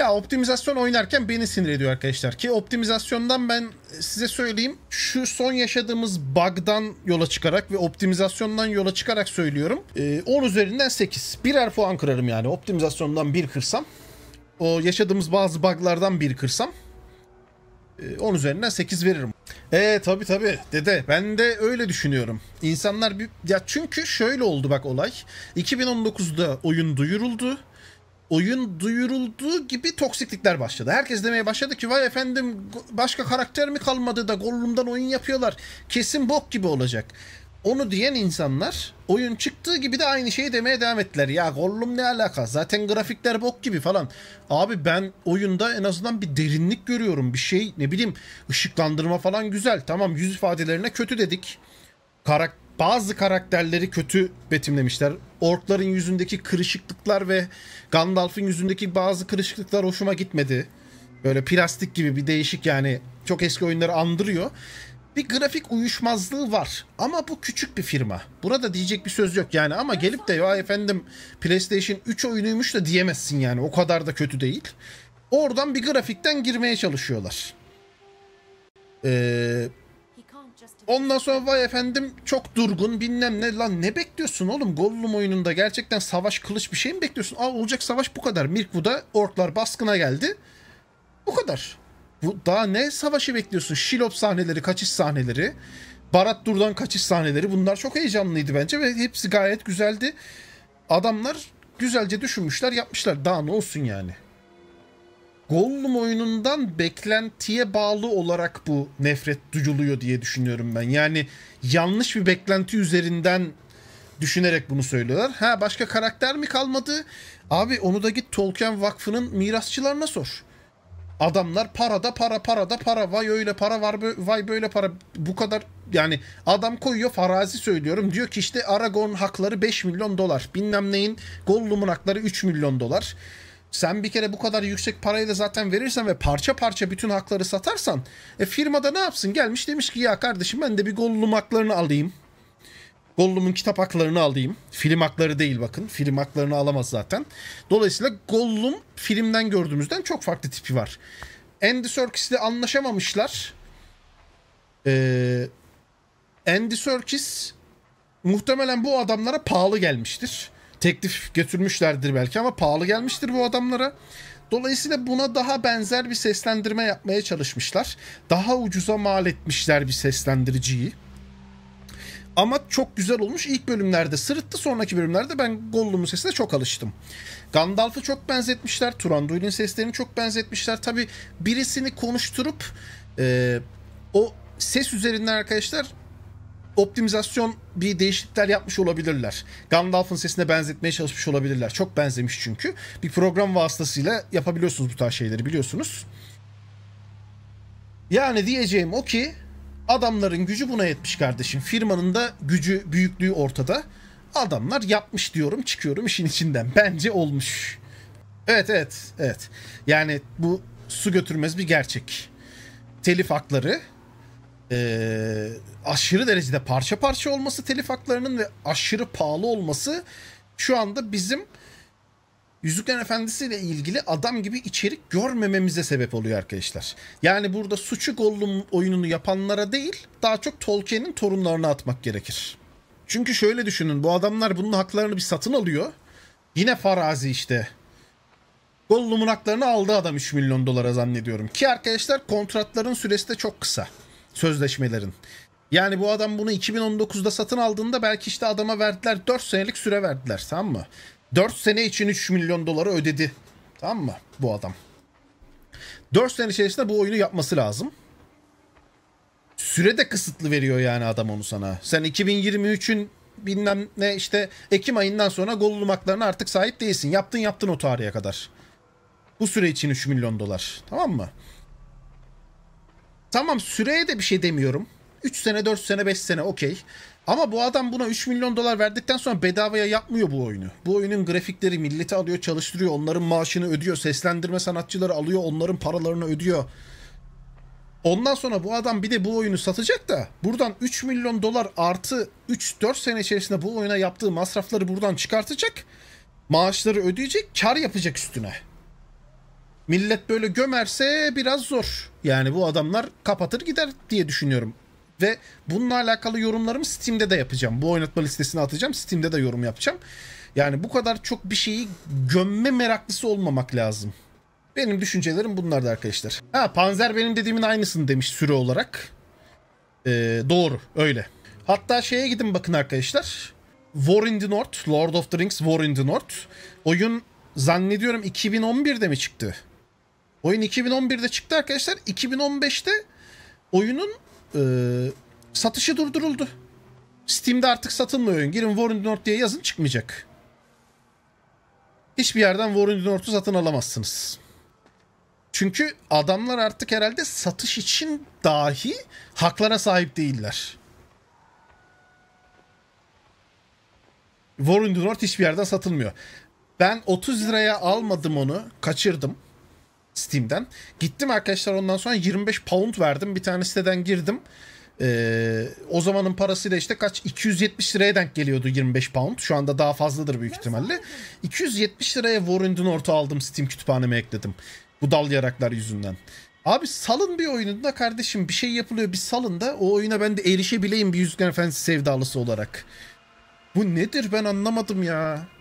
Ya optimizasyon oynarken beni sinir ediyor arkadaşlar. Ki optimizasyondan ben size söyleyeyim. Şu son yaşadığımız bug'dan yola çıkarak ve optimizasyondan yola çıkarak söylüyorum. E, ee, 10 üzerinden 8. Birer puan kırarım yani. Optimizasyondan bir kırsam. O yaşadığımız bazı bug'lardan bir kırsam. 10 e, üzerinden 8 veririm. E ee, tabi tabi dede ben de öyle düşünüyorum. İnsanlar bir ya çünkü şöyle oldu bak olay. 2019'da oyun duyuruldu oyun duyurulduğu gibi toksiklikler başladı. Herkes demeye başladı ki vay efendim başka karakter mi kalmadı da Gollum'dan oyun yapıyorlar. Kesin bok gibi olacak. Onu diyen insanlar oyun çıktığı gibi de aynı şeyi demeye devam ettiler. Ya Gollum ne alaka? Zaten grafikler bok gibi falan. Abi ben oyunda en azından bir derinlik görüyorum. Bir şey ne bileyim ışıklandırma falan güzel. Tamam yüz ifadelerine kötü dedik. Karakter bazı karakterleri kötü betimlemişler. Orkların yüzündeki kırışıklıklar ve Gandalf'ın yüzündeki bazı kırışıklıklar hoşuma gitmedi. Böyle plastik gibi bir değişik yani çok eski oyunları andırıyor. Bir grafik uyuşmazlığı var ama bu küçük bir firma. Burada diyecek bir söz yok yani ama gelip de ya efendim PlayStation 3 oyunuymuş da diyemezsin yani o kadar da kötü değil. Oradan bir grafikten girmeye çalışıyorlar. Ee, Ondan sonra vay efendim çok durgun bilmem ne lan ne bekliyorsun oğlum Gollum oyununda gerçekten savaş kılıç bir şey mi bekliyorsun? Aa olacak savaş bu kadar. Mirkwood'a orklar baskına geldi. Bu kadar. Bu daha ne savaşı bekliyorsun? Şilop sahneleri, kaçış sahneleri, Barat Dur'dan kaçış sahneleri bunlar çok heyecanlıydı bence ve hepsi gayet güzeldi. Adamlar güzelce düşünmüşler, yapmışlar. Daha ne olsun yani? Gollum oyunundan beklentiye bağlı olarak bu nefret duyuluyor diye düşünüyorum ben. Yani yanlış bir beklenti üzerinden düşünerek bunu söylüyorlar. Ha başka karakter mi kalmadı? Abi onu da git Tolkien Vakfı'nın mirasçılarına sor. Adamlar parada para parada para vay öyle para var vay böyle para bu kadar yani adam koyuyor farazi söylüyorum diyor ki işte Aragorn hakları 5 milyon dolar bilmem neyin Gollum'un hakları 3 milyon dolar sen bir kere bu kadar yüksek parayı da zaten verirsen ve parça parça bütün hakları satarsan e firmada ne yapsın? Gelmiş demiş ki ya kardeşim ben de bir Gollum haklarını alayım. Gollum'un kitap haklarını alayım. Film hakları değil bakın. Film haklarını alamaz zaten. Dolayısıyla Gollum filmden gördüğümüzden çok farklı tipi var. Andy ile anlaşamamışlar. Ee, Andy Serkis muhtemelen bu adamlara pahalı gelmiştir teklif götürmüşlerdir belki ama pahalı gelmiştir bu adamlara. Dolayısıyla buna daha benzer bir seslendirme yapmaya çalışmışlar. Daha ucuza mal etmişler bir seslendiriciyi. Ama çok güzel olmuş. ilk bölümlerde sırıttı. Sonraki bölümlerde ben Gollum'un sesine çok alıştım. Gandalf'ı çok benzetmişler. Turanduil'in seslerini çok benzetmişler. Tabi birisini konuşturup e, o ses üzerinden arkadaşlar optimizasyon bir değişiklikler yapmış olabilirler. Gandalf'ın sesine benzetmeye çalışmış olabilirler. Çok benzemiş çünkü. Bir program vasıtasıyla yapabiliyorsunuz bu tarz şeyleri biliyorsunuz. Yani diyeceğim o ki adamların gücü buna yetmiş kardeşim. Firmanın da gücü, büyüklüğü ortada. Adamlar yapmış diyorum, çıkıyorum işin içinden. Bence olmuş. Evet, evet, evet. Yani bu su götürmez bir gerçek. Telif hakları e, aşırı derecede parça parça olması telif haklarının ve aşırı pahalı olması şu anda bizim Yüzükler Efendisi ile ilgili adam gibi içerik görmememize sebep oluyor arkadaşlar. Yani burada suçu Gollum oyununu yapanlara değil, daha çok Tolkien'in torunlarına atmak gerekir. Çünkü şöyle düşünün, bu adamlar bunun haklarını bir satın alıyor. Yine farazi işte. Gollum'un haklarını aldı adam 3 milyon dolara zannediyorum. Ki arkadaşlar kontratların süresi de çok kısa sözleşmelerin. Yani bu adam bunu 2019'da satın aldığında belki işte adama verdiler 4 senelik süre verdiler tamam mı? 4 sene için 3 milyon doları ödedi. Tamam mı bu adam? 4 sene içerisinde bu oyunu yapması lazım. Süre de kısıtlı veriyor yani adam onu sana. Sen 2023'ün bilmem ne işte Ekim ayından sonra Gollum haklarına artık sahip değilsin. Yaptın yaptın o tarihe kadar. Bu süre için 3 milyon dolar. Tamam mı? Tamam süreye de bir şey demiyorum. 3 sene, 4 sene, 5 sene okey. Ama bu adam buna 3 milyon dolar verdikten sonra bedavaya yapmıyor bu oyunu. Bu oyunun grafikleri milleti alıyor, çalıştırıyor, onların maaşını ödüyor, seslendirme sanatçıları alıyor, onların paralarını ödüyor. Ondan sonra bu adam bir de bu oyunu satacak da buradan 3 milyon dolar artı 3-4 sene içerisinde bu oyuna yaptığı masrafları buradan çıkartacak. Maaşları ödeyecek, kar yapacak üstüne. Millet böyle gömerse biraz zor. Yani bu adamlar kapatır gider diye düşünüyorum. Ve bununla alakalı yorumlarımı Steam'de de yapacağım. Bu oynatma listesini atacağım. Steam'de de yorum yapacağım. Yani bu kadar çok bir şeyi gömme meraklısı olmamak lazım. Benim düşüncelerim bunlardı arkadaşlar. Ha Panzer benim dediğimin aynısını demiş süre olarak. Ee, doğru öyle. Hatta şeye gidin bakın arkadaşlar. War in the North, Lord of the Rings War in the North. Oyun zannediyorum 2011'de mi çıktı? Oyun 2011'de çıktı arkadaşlar. 2015'te oyunun e, satışı durduruldu. Steam'de artık satılmıyor oyun. Girin Warren North diye yazın çıkmayacak. Hiçbir yerden Warren North'u satın alamazsınız. Çünkü adamlar artık herhalde satış için dahi haklara sahip değiller. Warren North hiçbir yerden satılmıyor. Ben 30 liraya almadım onu. Kaçırdım. Steam'den. Gittim arkadaşlar ondan sonra 25 pound verdim. Bir tane siteden girdim. Ee, o zamanın parasıyla işte kaç 270 liraya denk geliyordu 25 pound. Şu anda daha fazladır büyük ihtimalle. 270 liraya Warren orta aldım Steam kütüphaneme ekledim. Bu dal yaraklar yüzünden. Abi salın bir oyununda kardeşim bir şey yapılıyor bir salın da o oyuna ben de erişebileyim bir Yüzgen Efendisi sevdalısı olarak. Bu nedir ben anlamadım ya.